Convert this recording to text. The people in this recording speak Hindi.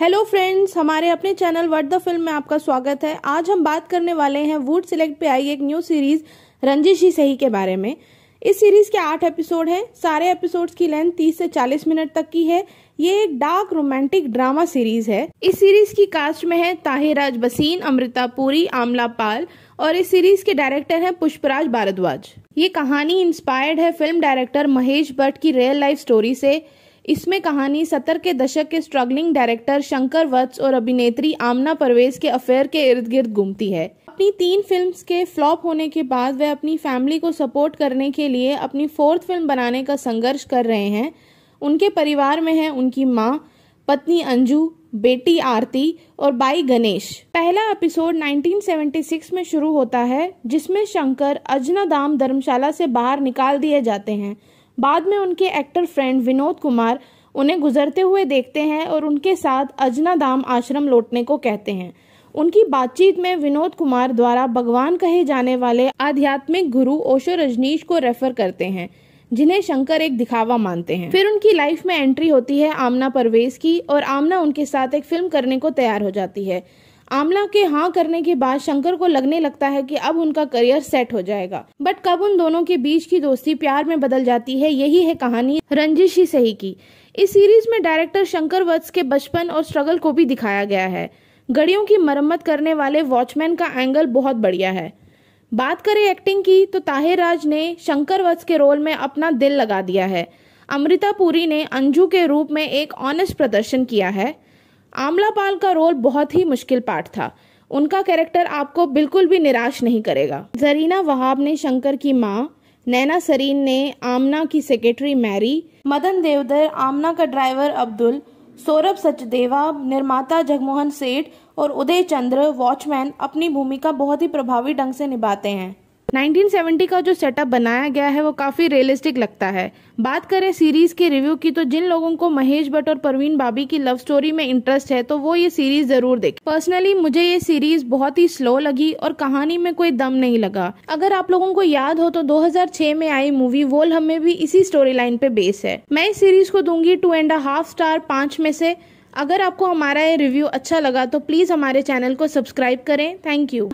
हेलो फ्रेंड्स हमारे अपने चैनल वर्ड द फिल्म में आपका स्वागत है आज हम बात करने वाले हैं वुड सिलेक्ट पे आई एक न्यू सीरीज रंजिश ही सही के बारे में इस सीरीज के आठ एपिसोड हैं सारे एपिसोड्स की लेंथ तीस से चालीस मिनट तक की है ये एक डार्क रोमांटिक ड्रामा सीरीज है इस सीरीज की कास्ट में है ताहिराज बसीन अमृता पुरी आमला पाल और इस सीरीज के डायरेक्टर हैं पुष्पराज भारद्वाज ये कहानी इंस्पायर्ड है फिल्म डायरेक्टर महेश भट्ट की रियल लाइफ स्टोरी से इसमें कहानी सत्तर के दशक के स्ट्रगलिंग डायरेक्टर शंकर वत्स और अभिनेत्री आमना परवेज के अफेयर के इर्द गिर्द घूमती है अपनी तीन फिल्म्स के फ्लॉप होने के बाद वह अपनी फैमिली को सपोर्ट करने के लिए अपनी फोर्थ फिल्म बनाने का संघर्ष कर रहे हैं उनके परिवार में है उनकी माँ पत्नी अंजू बेटी आरती और बाई गणेश पहला एपिसोड 1976 में शुरू होता है जिसमें शंकर अजना धाम धर्मशाला से बाहर निकाल दिए जाते हैं बाद में उनके एक्टर फ्रेंड विनोद कुमार उन्हें गुजरते हुए देखते हैं और उनके साथ अजना धाम आश्रम लौटने को कहते हैं उनकी बातचीत में विनोद कुमार द्वारा भगवान कहे जाने वाले आध्यात्मिक गुरु ओशो रजनीश को रेफर करते हैं जिन्हें शंकर एक दिखावा मानते हैं फिर उनकी लाइफ में एंट्री होती है आमना परवेज की और आमना उनके साथ एक फिल्म करने को तैयार हो जाती है आमला के हाँ करने के बाद शंकर को लगने लगता है कि अब उनका करियर सेट हो जाएगा बट कब उन दोनों के बीच की दोस्ती प्यार में बदल जाती है यही है कहानी रंजिश ही सही की इस सीरीज में डायरेक्टर शंकर वत्स के बचपन और स्ट्रगल को भी दिखाया गया है गड़ियों की मरम्मत करने वाले वॉचमैन का एंगल बहुत बढ़िया है बात करें एक्टिंग की तो ताहिर राज ने शंकर वत्स के रोल में अपना दिल लगा दिया है अमृता पुरी ने अंजू के रूप में एक ऑनेस्ट प्रदर्शन किया है आमला पाल का रोल बहुत ही मुश्किल पार्ट था उनका कैरेक्टर आपको बिल्कुल भी निराश नहीं करेगा जरीना वहाब ने शंकर की माँ नैना सरीन ने आमना की सेक्रेटरी मैरी मदन देवधर आमना का ड्राइवर अब्दुल सौरभ सचदेवा निर्माता जगमोहन सेठ और उदय चंद्र वॉचमैन अपनी भूमिका बहुत ही प्रभावी ढंग से निभाते हैं 1970 का जो सेटअप बनाया गया है वो काफ़ी रियलिस्टिक लगता है बात करें सीरीज़ के रिव्यू की तो जिन लोगों को महेश भट्ट और परवीन बाबी की लव स्टोरी में इंटरेस्ट है तो वो ये सीरीज़ ज़रूर देखें पर्सनली मुझे ये सीरीज़ बहुत ही स्लो लगी और कहानी में कोई दम नहीं लगा अगर आप लोगों को याद हो तो 2006 में आई मूवी वोल हमें भी इसी स्टोरी लाइन पे बेस है मैं इस सीरीज़ को दूंगी टू एंड हाफ स्टार पाँच में से अगर आपको हमारा ये रिव्यू अच्छा लगा तो प्लीज़ हमारे चैनल को सब्सक्राइब करें थैंक यू